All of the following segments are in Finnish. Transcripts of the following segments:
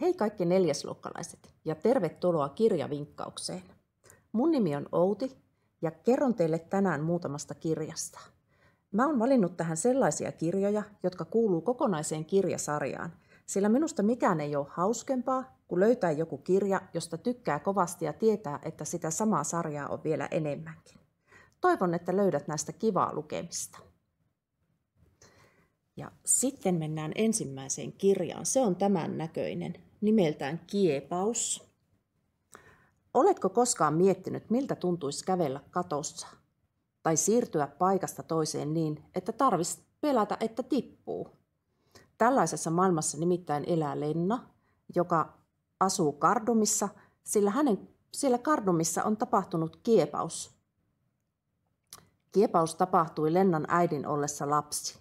Hei kaikki neljäsluokkalaiset ja tervetuloa kirjavinkkaukseen. Mun nimi on Outi ja kerron teille tänään muutamasta kirjasta. Mä oon valinnut tähän sellaisia kirjoja, jotka kuuluu kokonaiseen kirjasarjaan, sillä minusta mikään ei ole hauskempaa kuin löytää joku kirja, josta tykkää kovasti ja tietää, että sitä samaa sarjaa on vielä enemmänkin. Toivon, että löydät näistä kivaa lukemista. Ja sitten mennään ensimmäiseen kirjaan. Se on tämän näköinen nimeltään kiepaus. Oletko koskaan miettinyt, miltä tuntuisi kävellä katossa tai siirtyä paikasta toiseen niin, että tarvitsisi pelätä, että tippuu? Tällaisessa maailmassa nimittäin elää Lenna, joka asuu kardumissa, sillä hänen, siellä kardumissa on tapahtunut kiepaus. Kiepaus tapahtui Lennan äidin ollessa lapsi.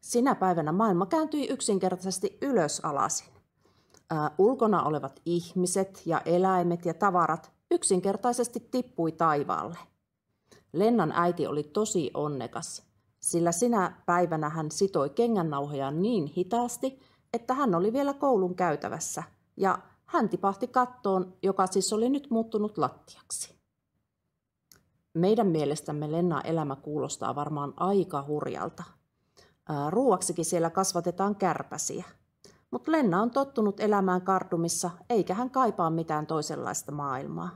Sinä päivänä maailma kääntyi yksinkertaisesti ylös alasi ulkona olevat ihmiset ja eläimet ja tavarat yksinkertaisesti tippui taivaalle. Lennan äiti oli tosi onnekas, sillä sinä päivänä hän sitoi kengännauhoja niin hitaasti, että hän oli vielä koulun käytävässä ja hän tipahti kattoon, joka siis oli nyt muuttunut lattiaksi. Meidän mielestämme Lenna elämä kuulostaa varmaan aika hurjalta. Ruuaksikin siellä kasvatetaan kärpäsiä – mutta Lenna on tottunut elämään kardumissa, eikä hän kaipaa mitään toisenlaista maailmaa.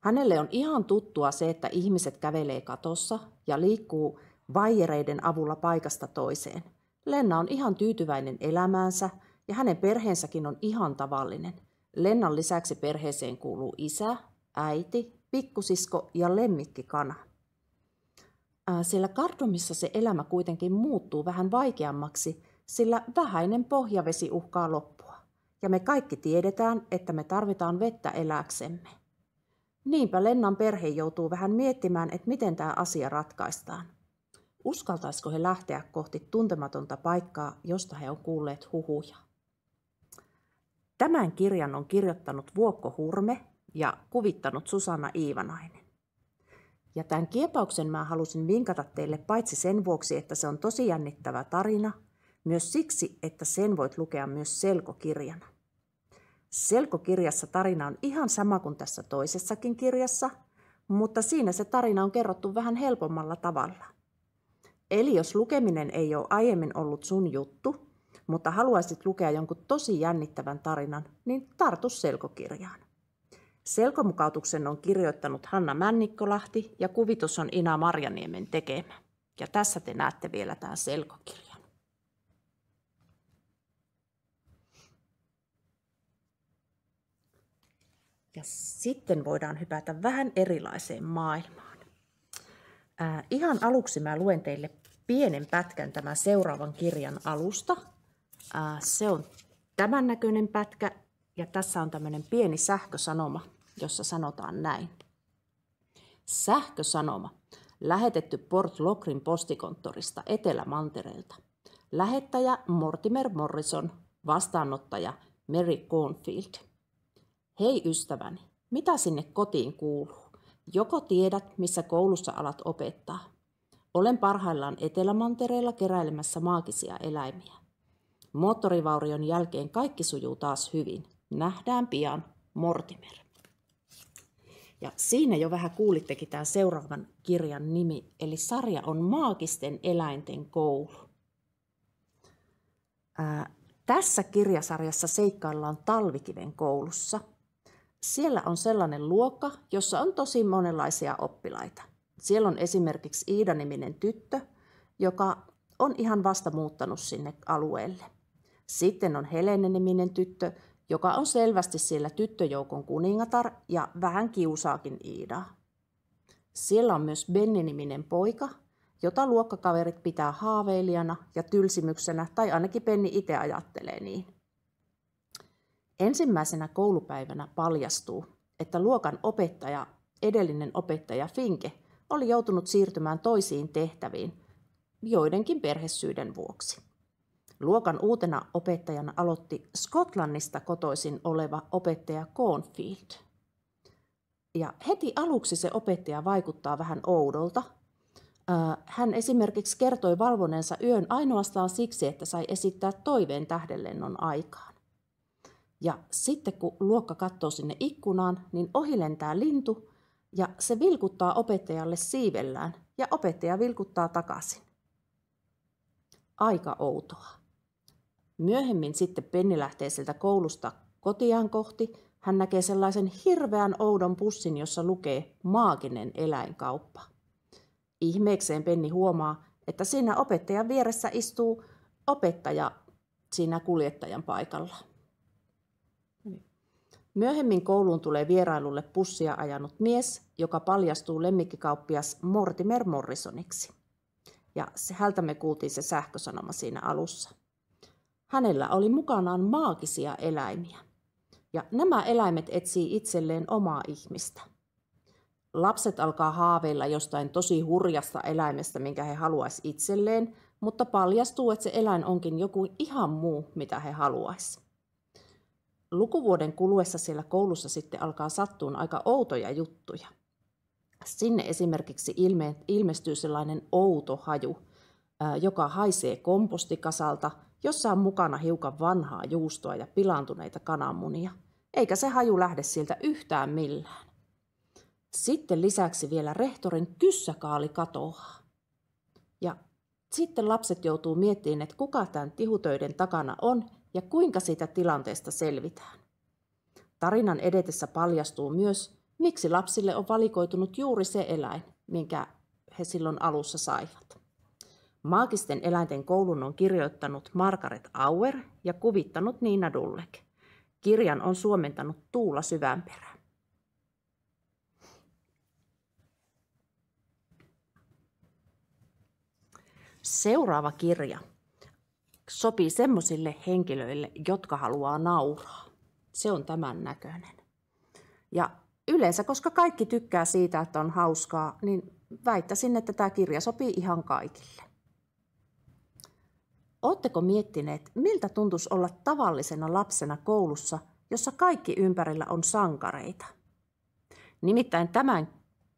Hänelle on ihan tuttua se, että ihmiset kävelee katossa ja liikkuu vaijereiden avulla paikasta toiseen. Lenna on ihan tyytyväinen elämäänsä ja hänen perheensäkin on ihan tavallinen. Lennan lisäksi perheeseen kuuluu isä, äiti, pikkusisko ja lemmikkikana. Siellä kardomissa se elämä kuitenkin muuttuu vähän vaikeammaksi – sillä vähäinen pohjavesi uhkaa loppua. Ja me kaikki tiedetään, että me tarvitaan vettä eläksemme. Niinpä Lennan perhe joutuu vähän miettimään, että miten tämä asia ratkaistaan. Uskaltaisiko he lähteä kohti tuntematonta paikkaa, josta he on kuulleet huhuja? Tämän kirjan on kirjoittanut Vuokko Hurme ja kuvittanut Susanna Iivanainen. Ja tämän kiepauksen mä halusin vinkata teille paitsi sen vuoksi, että se on tosi jännittävä tarina, myös siksi, että sen voit lukea myös selkokirjana. Selkokirjassa tarina on ihan sama kuin tässä toisessakin kirjassa, mutta siinä se tarina on kerrottu vähän helpommalla tavalla. Eli jos lukeminen ei ole aiemmin ollut sun juttu, mutta haluaisit lukea jonkun tosi jännittävän tarinan, niin tartu selkokirjaan. Selkomukautuksen on kirjoittanut Hanna Männikkolahti ja kuvitus on Ina Marjaniemen tekemä. Ja tässä te näette vielä tämä selkokirja. Ja sitten voidaan hypätä vähän erilaiseen maailmaan. Ää, ihan aluksi mä luen teille pienen pätkän tämän seuraavan kirjan alusta. Ää, se on tämän näköinen pätkä ja tässä on tämmöinen pieni sähkösanoma, jossa sanotaan näin. Sähkösanoma. Lähetetty Port Lokrin postikonttorista etelä Etelä-Mantereelta. Lähettäjä Mortimer Morrison, vastaanottaja Mary Cornfield. Hei ystäväni, mitä sinne kotiin kuuluu? Joko tiedät, missä koulussa alat opettaa? Olen parhaillaan Etelämantereella keräilemässä maagisia eläimiä. Moottorivaurion jälkeen kaikki sujuu taas hyvin. Nähdään pian, Mortimer. Ja siinä jo vähän kuulittekin tämän seuraavan kirjan nimi, eli sarja on Maagisten eläinten koulu. Ää, tässä kirjasarjassa seikkaillaan Talvikiven koulussa – siellä on sellainen luokka, jossa on tosi monenlaisia oppilaita. Siellä on esimerkiksi Iida-niminen tyttö, joka on ihan vasta muuttanut sinne alueelle. Sitten on Helene-niminen tyttö, joka on selvästi siellä tyttöjoukon kuningatar ja vähän kiusaakin Iidaa. Siellä on myös Benni-niminen poika, jota luokkakaverit pitää haaveilijana ja tylsimyksenä, tai ainakin Penni itse ajattelee niin. Ensimmäisenä koulupäivänä paljastuu, että luokan opettaja, edellinen opettaja Finke, oli joutunut siirtymään toisiin tehtäviin joidenkin perhesyiden vuoksi. Luokan uutena opettajana aloitti Skotlannista kotoisin oleva opettaja Cornfield. Ja heti aluksi se opettaja vaikuttaa vähän oudolta. Hän esimerkiksi kertoi valvoneensa yön ainoastaan siksi, että sai esittää toiveen tähdellennon aikaan. Ja sitten kun luokka katsoo sinne ikkunaan, niin ohi lentää lintu ja se vilkuttaa opettajalle siivellään ja opettaja vilkuttaa takaisin. Aika outoa. Myöhemmin sitten Penni lähtee sieltä koulusta kotiaan kohti. Hän näkee sellaisen hirveän oudon pussin, jossa lukee maaginen eläinkauppa. Ihmeekseen Penni huomaa, että siinä opettajan vieressä istuu opettaja siinä kuljettajan paikalla. Myöhemmin kouluun tulee vierailulle pussia ajanut mies, joka paljastuu lemmikkikauppias Mortimer Morrisoniksi. Ja hältä me kuultiin se sähkösanoma siinä alussa. Hänellä oli mukanaan maagisia eläimiä. Ja nämä eläimet etsii itselleen omaa ihmistä. Lapset alkaa haaveilla jostain tosi hurjasta eläimestä, minkä he haluaisi itselleen, mutta paljastuu, että se eläin onkin joku ihan muu, mitä he haluaisivat lukuvuoden kuluessa siellä koulussa sitten alkaa sattuun aika outoja juttuja. Sinne esimerkiksi ilme, ilmestyy sellainen outo haju, joka haisee kompostikasalta, jossa on mukana hiukan vanhaa juustoa ja pilaantuneita kananmunia. Eikä se haju lähde sieltä yhtään millään. Sitten lisäksi vielä rehtorin kyssäkaali katoaa. Ja sitten lapset joutuu miettimään, että kuka tämän tihutöiden takana on ja kuinka siitä tilanteesta selvitään. Tarinan edetessä paljastuu myös, miksi lapsille on valikoitunut juuri se eläin, minkä he silloin alussa saivat. Maagisten eläinten koulun on kirjoittanut Margaret Auer ja kuvittanut Niina Dullek. Kirjan on suomentanut Tuula Syvänperä. Seuraava kirja sopii semmoisille henkilöille, jotka haluaa nauraa. Se on tämän näköinen. Ja yleensä, koska kaikki tykkää siitä, että on hauskaa, niin väittäisin, että tämä kirja sopii ihan kaikille. Oletteko miettineet, miltä tuntuisi olla tavallisena lapsena koulussa, jossa kaikki ympärillä on sankareita? Nimittäin tämän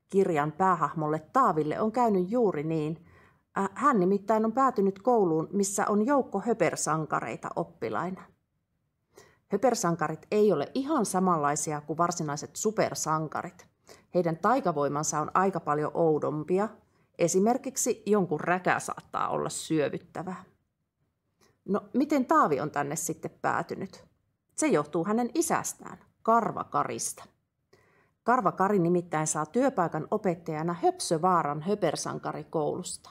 kirjan päähahmolle Taaville on käynyt juuri niin, hän nimittäin on päätynyt kouluun, missä on joukko höpersankareita oppilaina. Höpersankarit ei ole ihan samanlaisia kuin varsinaiset supersankarit. Heidän taikavoimansa on aika paljon oudompia. Esimerkiksi jonkun räkä saattaa olla syövyttävä. No, miten Taavi on tänne sitten päätynyt? Se johtuu hänen isästään, Karvakarista. Karvakari nimittäin saa työpaikan opettajana Höpsövaaran höpersankarikoulusta.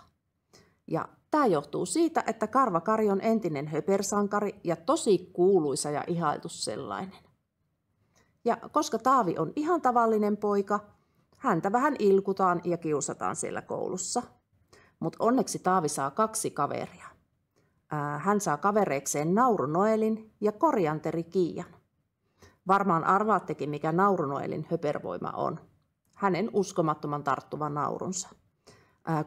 Ja tämä johtuu siitä, että Karvakari on entinen höpersankari ja tosi kuuluisa ja ihailtu sellainen. Ja koska Taavi on ihan tavallinen poika, häntä vähän ilkutaan ja kiusataan siellä koulussa. Mutta onneksi Taavi saa kaksi kaveria. Hän saa kavereikseen Nauru Noelin ja Korjanteri Kiian. Varmaan arvaattekin, mikä Nauru Noelin höpervoima on. Hänen uskomattoman tarttuvan naurunsa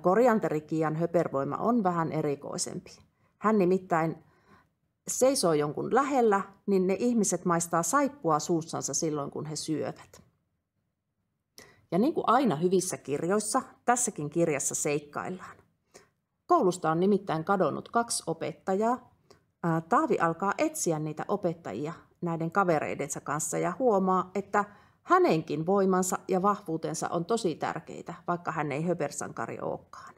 korianterikian höpervoima on vähän erikoisempi. Hän nimittäin seisoo jonkun lähellä, niin ne ihmiset maistaa saippua suussansa silloin, kun he syövät. Ja niin kuin aina hyvissä kirjoissa, tässäkin kirjassa seikkaillaan. Koulusta on nimittäin kadonnut kaksi opettajaa. Taavi alkaa etsiä niitä opettajia näiden kavereidensa kanssa ja huomaa, että Hänenkin voimansa ja vahvuutensa on tosi tärkeitä, vaikka hän ei höpersankari olekaan.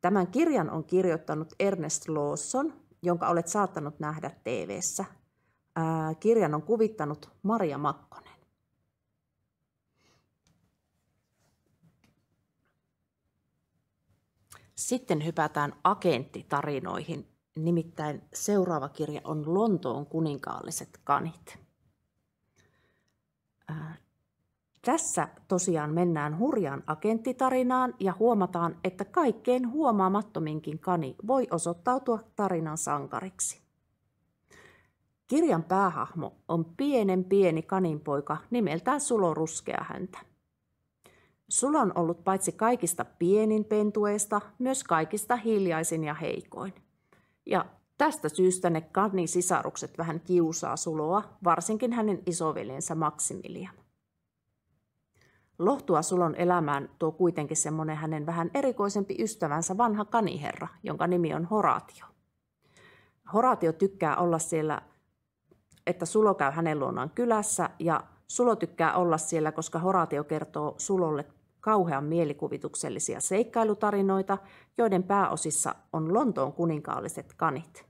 Tämän kirjan on kirjoittanut Ernest Lawson, jonka olet saattanut nähdä TV-ssä. Ää, kirjan on kuvittanut Maria Makkonen. Sitten hypätään agenttitarinoihin, nimittäin seuraava kirja on Lontoon kuninkaalliset kanit. Äh, tässä tosiaan mennään hurjaan agenttitarinaan ja huomataan, että kaikkein huomaamattominkin kani voi osoittautua tarinan sankariksi. Kirjan päähahmo on pienen pieni kaninpoika nimeltään Sulo Ruskea häntä. Sulo on ollut paitsi kaikista pienin pentueista, myös kaikista hiljaisin ja heikoin. Ja Tästä syystä ne Kadnin sisarukset vähän kiusaa Suloa, varsinkin hänen isoveljensä Maximilian. Lohtua Sulon elämään tuo kuitenkin semmoinen hänen vähän erikoisempi ystävänsä vanha kaniherra, jonka nimi on Horatio. Horatio tykkää olla siellä, että Sulo käy hänen luonaan kylässä ja Sulo tykkää olla siellä, koska Horatio kertoo Sulolle kauhean mielikuvituksellisia seikkailutarinoita, joiden pääosissa on Lontoon kuninkaalliset kanit.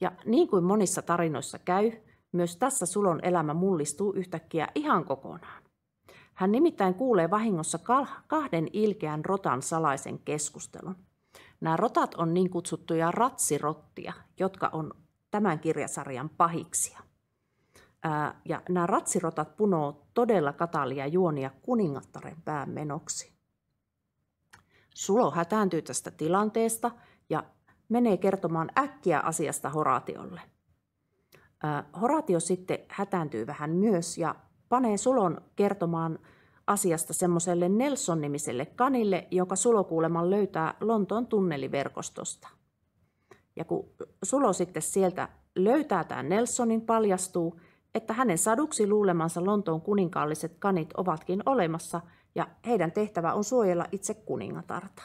Ja niin kuin monissa tarinoissa käy, myös tässä Sulon elämä mullistuu yhtäkkiä ihan kokonaan. Hän nimittäin kuulee vahingossa kahden ilkeän rotan salaisen keskustelun. Nämä rotat on niin kutsuttuja ratsirottia, jotka on tämän kirjasarjan pahiksia. ja nämä ratsirotat punoo todella katalia juonia kuningattaren päämenoksi. Sulo hätääntyy tästä tilanteesta ja menee kertomaan äkkiä asiasta Horatiolle. Horatio sitten hätääntyy vähän myös ja panee Sulon kertomaan asiasta semmoiselle Nelson-nimiselle kanille, joka sulokuuleman löytää Lontoon tunneliverkostosta. Ja kun Sulo sitten sieltä löytää tämän Nelsonin, paljastuu, että hänen saduksi luulemansa Lontoon kuninkaalliset kanit ovatkin olemassa ja heidän tehtävä on suojella itse kuningatarta.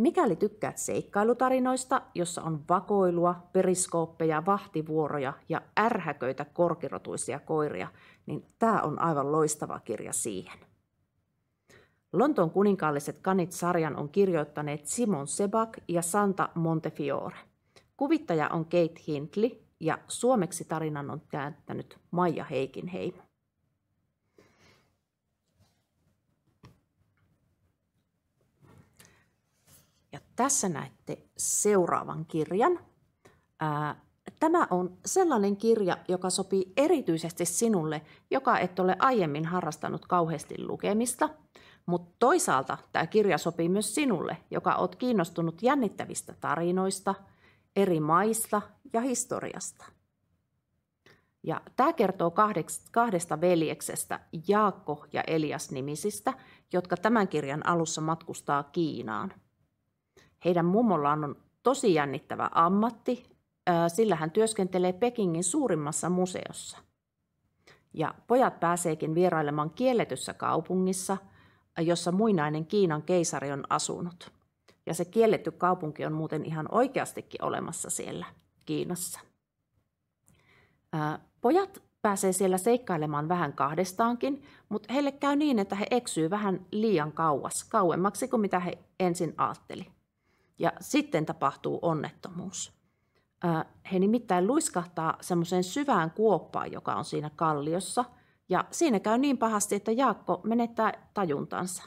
Mikäli tykkäät seikkailutarinoista, jossa on vakoilua, periskooppeja, vahtivuoroja ja ärhäköitä korkirotuisia koiria, niin tämä on aivan loistava kirja siihen. Lontoon kuninkaalliset kanit sarjan on kirjoittaneet Simon Sebak ja Santa Montefiore. Kuvittaja on Kate Hindley ja suomeksi tarinan on kääntänyt Maija Heikinheimo. Ja tässä näette seuraavan kirjan. tämä on sellainen kirja, joka sopii erityisesti sinulle, joka et ole aiemmin harrastanut kauheasti lukemista, mutta toisaalta tämä kirja sopii myös sinulle, joka olet kiinnostunut jännittävistä tarinoista, eri maista ja historiasta. Ja tämä kertoo kahdesta veljeksestä, Jaakko ja Elias nimisistä, jotka tämän kirjan alussa matkustaa Kiinaan. Heidän mummollaan on tosi jännittävä ammatti, sillä hän työskentelee Pekingin suurimmassa museossa. Ja pojat pääseekin vierailemaan kielletyssä kaupungissa, jossa muinainen Kiinan keisari on asunut. Ja se kielletty kaupunki on muuten ihan oikeastikin olemassa siellä Kiinassa. Pojat pääsee siellä seikkailemaan vähän kahdestaankin, mutta heille käy niin, että he eksyy vähän liian kauas, kauemmaksi kuin mitä he ensin ajattelivat ja sitten tapahtuu onnettomuus. He nimittäin luiskahtaa semmoiseen syvään kuoppaan, joka on siinä kalliossa, ja siinä käy niin pahasti, että Jaakko menettää tajuntansa.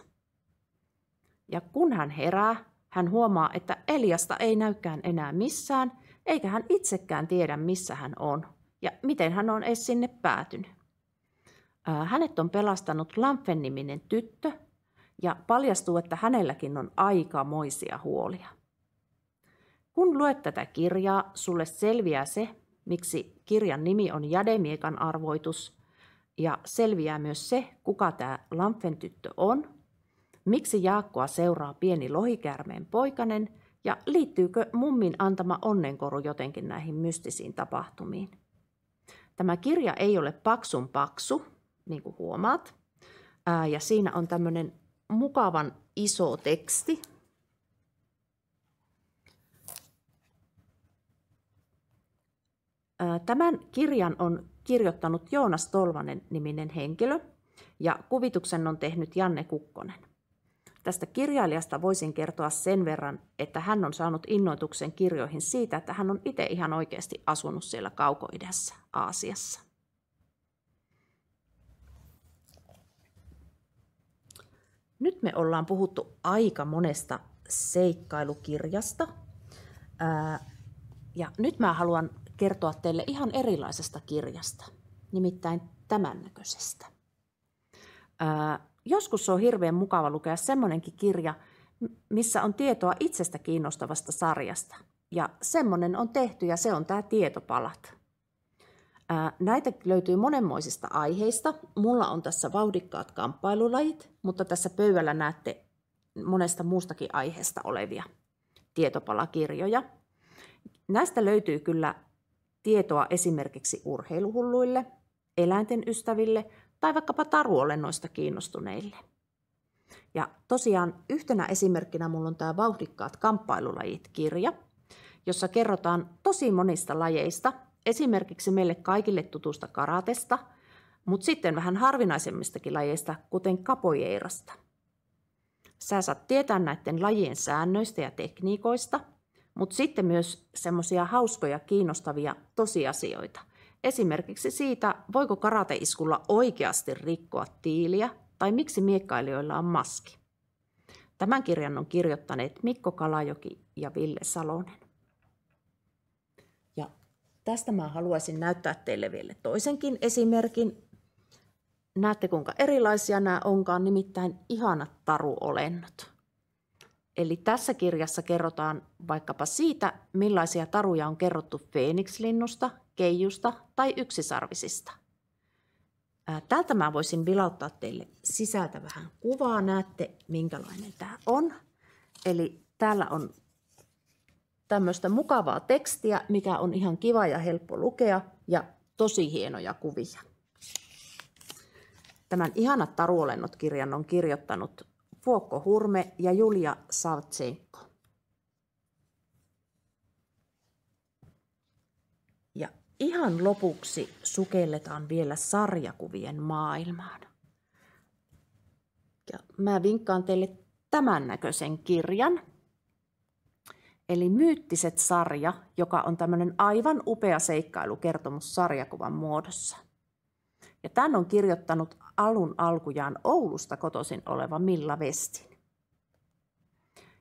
Ja kun hän herää, hän huomaa, että Eliasta ei näykään enää missään, eikä hän itsekään tiedä, missä hän on ja miten hän on edes sinne päätynyt. Hänet on pelastanut Lamfen-niminen tyttö, ja paljastuu, että hänelläkin on aikamoisia huolia. Kun luet tätä kirjaa, sulle selviää se, miksi kirjan nimi on Jademiekan arvoitus, ja selviää myös se, kuka tämä Lampfen tyttö on, miksi Jaakkoa seuraa pieni lohikäärmeen poikanen ja liittyykö mummin antama onnenkoru jotenkin näihin mystisiin tapahtumiin. Tämä kirja ei ole paksun paksu, niin kuin huomaat, ja siinä on tämmöinen mukavan iso teksti, Tämän kirjan on kirjoittanut Joonas Tolvanen niminen henkilö ja kuvituksen on tehnyt Janne Kukkonen. Tästä kirjailijasta voisin kertoa sen verran, että hän on saanut innoituksen kirjoihin siitä, että hän on itse ihan oikeasti asunut siellä kaukoidässä, Aasiassa. Nyt me ollaan puhuttu aika monesta seikkailukirjasta. Ja nyt mä haluan kertoa teille ihan erilaisesta kirjasta, nimittäin tämän näköisestä. Ää, joskus on hirveän mukava lukea semmoinenkin kirja, missä on tietoa itsestä kiinnostavasta sarjasta. Ja semmoinen on tehty ja se on tämä Tietopalat. Ää, näitä löytyy monenmoisista aiheista. Mulla on tässä vauhdikkaat kamppailulajit, mutta tässä pöydällä näette monesta muustakin aiheesta olevia tietopalakirjoja. Näistä löytyy kyllä tietoa esimerkiksi urheiluhulluille, eläinten ystäville tai vaikkapa taruolennoista kiinnostuneille. Ja tosiaan yhtenä esimerkkinä mulla on tämä Vauhdikkaat kamppailulajit-kirja, jossa kerrotaan tosi monista lajeista, esimerkiksi meille kaikille tutusta karatesta, mutta sitten vähän harvinaisemmistakin lajeista, kuten kapojeirasta. Sä saat tietää näiden lajien säännöistä ja tekniikoista – mutta sitten myös semmoisia hauskoja, kiinnostavia tosiasioita. Esimerkiksi siitä, voiko karateiskulla oikeasti rikkoa tiiliä tai miksi miekkailijoilla on maski. Tämän kirjan on kirjoittaneet Mikko Kalajoki ja Ville Salonen. Ja tästä mä haluaisin näyttää teille vielä toisenkin esimerkin. Näette kuinka erilaisia nämä onkaan, nimittäin ihanat taruolennot. Eli tässä kirjassa kerrotaan vaikkapa siitä, millaisia taruja on kerrottu feenikslinnusta, keijusta tai yksisarvisista. Tältä mä voisin vilauttaa teille sisältä vähän kuvaa. Näette, minkälainen tämä on. Eli täällä on tämmöistä mukavaa tekstiä, mikä on ihan kiva ja helppo lukea ja tosi hienoja kuvia. Tämän Ihanat taruolennot-kirjan on kirjoittanut Vuokko Hurme ja Julia Saltsenko. Ja ihan lopuksi sukelletaan vielä sarjakuvien maailmaan. Ja mä vinkkaan teille tämän näköisen kirjan. Eli Myyttiset-sarja, joka on tämmöinen aivan upea seikkailukertomus sarjakuvan muodossa. Ja tämän on kirjoittanut alun alkujaan Oulusta kotoisin oleva Milla Vestin.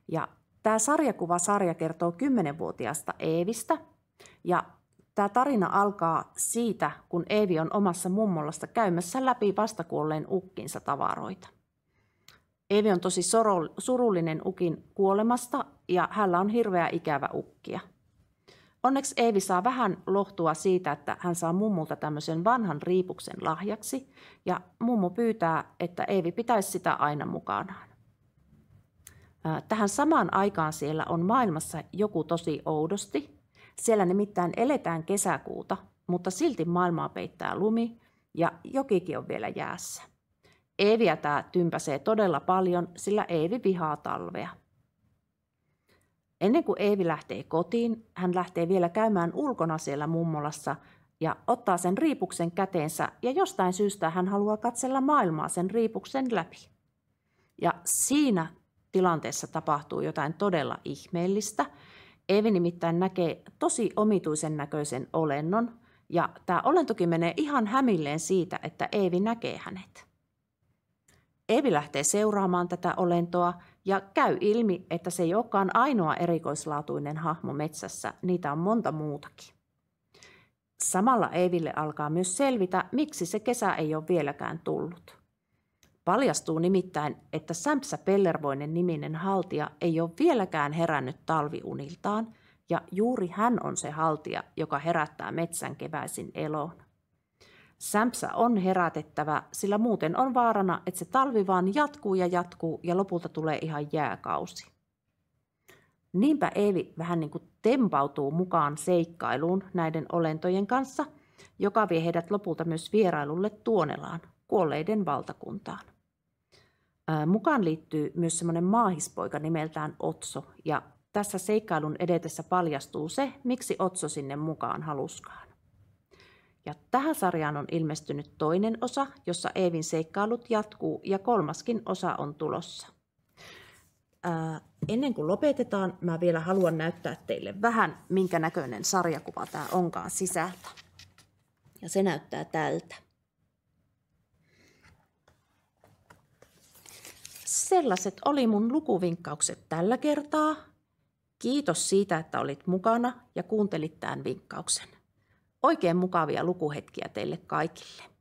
Ja tämä sarja kertoo 10-vuotiaasta Eevistä ja Tämä tarina alkaa siitä, kun Eevi on omassa mummolasta käymässä läpi vastakuolleen ukkinsa tavaroita. Eevi on tosi surullinen ukin kuolemasta ja hänellä on hirveä ikävä ukkia – Onneksi Eevi saa vähän lohtua siitä, että hän saa mummulta tämmöisen vanhan riipuksen lahjaksi, ja mummo pyytää, että Eevi pitäisi sitä aina mukanaan. Tähän samaan aikaan siellä on maailmassa joku tosi oudosti. Siellä nimittäin eletään kesäkuuta, mutta silti maailmaa peittää lumi ja jokikin on vielä jäässä. Eeviä tämä tympäsee todella paljon, sillä Eevi vihaa talvea. Ennen kuin Eevi lähtee kotiin, hän lähtee vielä käymään ulkona siellä mummolassa ja ottaa sen riipuksen käteensä ja jostain syystä hän haluaa katsella maailmaa sen riipuksen läpi. Ja siinä tilanteessa tapahtuu jotain todella ihmeellistä. Eevi nimittäin näkee tosi omituisen näköisen olennon ja tämä olentokin menee ihan hämilleen siitä, että Eevi näkee hänet. Eevi lähtee seuraamaan tätä olentoa ja käy ilmi, että se ei olekaan ainoa erikoislaatuinen hahmo metsässä, niitä on monta muutakin. Samalla Eiville alkaa myös selvitä, miksi se kesä ei ole vieläkään tullut. Paljastuu nimittäin, että Sämpsä Pellervoinen niminen haltija ei ole vieläkään herännyt talviuniltaan, ja juuri hän on se haltija, joka herättää metsän keväisin eloon. Sämpsä on herätettävä, sillä muuten on vaarana, että se talvi vaan jatkuu ja jatkuu ja lopulta tulee ihan jääkausi. Niinpä Eevi vähän niin kuin tempautuu mukaan seikkailuun näiden olentojen kanssa, joka vie heidät lopulta myös vierailulle Tuonelaan, kuolleiden valtakuntaan. Mukaan liittyy myös semmoinen maahispoika nimeltään Otso, ja tässä seikkailun edetessä paljastuu se, miksi Otso sinne mukaan haluskaan. Ja tähän sarjaan on ilmestynyt toinen osa, jossa Eevin seikkailut jatkuu ja kolmaskin osa on tulossa. Ää, ennen kuin lopetetaan, mä vielä haluan näyttää teille vähän, minkä näköinen sarjakuva tämä onkaan sisältä. Ja se näyttää tältä. Sellaiset oli mun lukuvinkkaukset tällä kertaa. Kiitos siitä, että olit mukana ja kuuntelit tämän vinkkauksen. Oikein mukavia lukuhetkiä teille kaikille.